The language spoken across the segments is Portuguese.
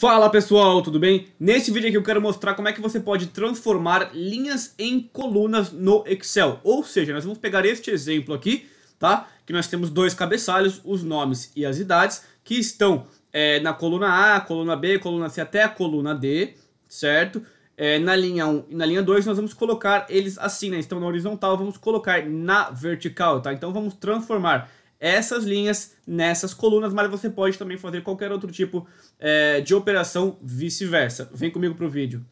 Fala pessoal, tudo bem? Nesse vídeo aqui eu quero mostrar como é que você pode transformar linhas em colunas no Excel. Ou seja, nós vamos pegar este exemplo aqui, tá? Que nós temos dois cabeçalhos, os nomes e as idades, que estão é, na coluna A, coluna B, coluna C até a coluna D, certo? É, na linha 1 e na linha 2 nós vamos colocar eles assim, né? Estão na horizontal, vamos colocar na vertical, tá? Então vamos transformar essas linhas nessas colunas, mas você pode também fazer qualquer outro tipo é, de operação vice-versa. Vem comigo para o vídeo.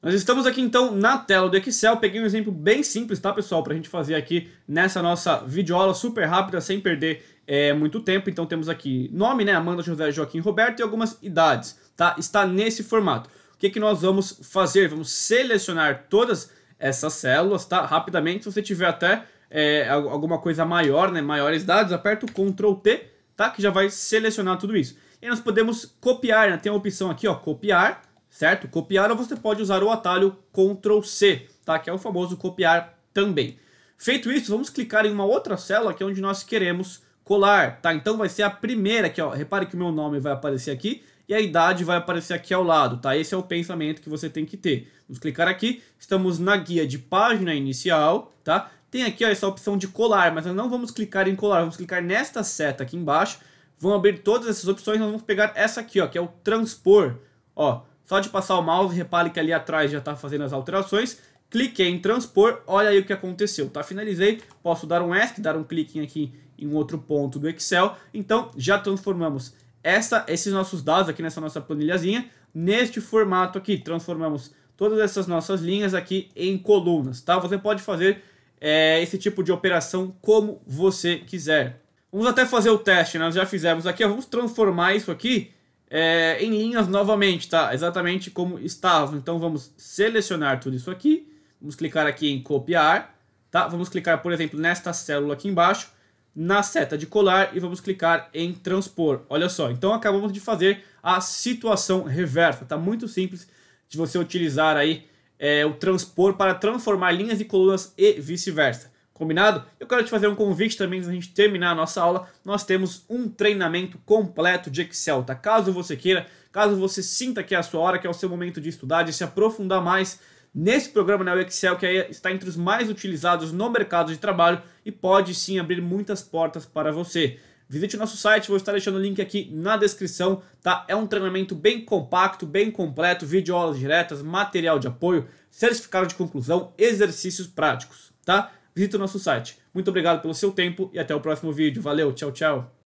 Nós estamos aqui então na tela do Excel, peguei um exemplo bem simples, tá pessoal, para a gente fazer aqui nessa nossa videoaula super rápida, sem perder é, muito tempo. Então temos aqui nome, né, Amanda José Joaquim Roberto e algumas idades, tá? Está nesse formato. O que, que nós vamos fazer? Vamos selecionar todas essas células, tá? Rapidamente, se você tiver até é, alguma coisa maior, né? Maiores dados, aperta o Ctrl T, tá? Que já vai selecionar tudo isso. E nós podemos copiar, né? Tem a opção aqui, ó, copiar, certo? Copiar ou você pode usar o atalho Ctrl C, tá? Que é o famoso copiar também. Feito isso, vamos clicar em uma outra célula que é onde nós queremos colar, tá? Então vai ser a primeira aqui, ó. Repare que o meu nome vai aparecer aqui e a idade vai aparecer aqui ao lado, tá? Esse é o pensamento que você tem que ter. Vamos clicar aqui, estamos na guia de página inicial, tá? Tem aqui ó, essa opção de colar, mas nós não vamos clicar em colar, vamos clicar nesta seta aqui embaixo, vão abrir todas essas opções, nós vamos pegar essa aqui, ó, que é o transpor, ó. Só de passar o mouse, repare que ali atrás já está fazendo as alterações. Cliquei em transpor, olha aí o que aconteceu, tá? Finalizei, posso dar um ESC, dar um clique aqui em outro ponto do Excel. Então, já transformamos essa, esses nossos dados aqui nessa nossa planilhazinha neste formato aqui. Transformamos todas essas nossas linhas aqui em colunas, tá? Você pode fazer é, esse tipo de operação como você quiser. Vamos até fazer o teste, né? nós já fizemos aqui, vamos transformar isso aqui é, em linhas novamente, tá? Exatamente como estava. Então vamos selecionar tudo isso aqui, vamos clicar aqui em copiar, tá? Vamos clicar, por exemplo, nesta célula aqui embaixo, na seta de colar e vamos clicar em transpor. Olha só, então acabamos de fazer a situação reversa. Tá muito simples de você utilizar aí é, o transpor para transformar linhas e colunas e vice-versa. Combinado? Eu quero te fazer um convite também, antes da gente terminar a nossa aula, nós temos um treinamento completo de Excel, tá? Caso você queira, caso você sinta que é a sua hora, que é o seu momento de estudar, de se aprofundar mais nesse programa, né, o Excel, que está entre os mais utilizados no mercado de trabalho e pode sim abrir muitas portas para você. Visite o nosso site, vou estar deixando o link aqui na descrição, tá? É um treinamento bem compacto, bem completo, vídeo aulas diretas, material de apoio, certificado de conclusão, exercícios práticos, tá? Visite o nosso site. Muito obrigado pelo seu tempo e até o próximo vídeo. Valeu, tchau, tchau.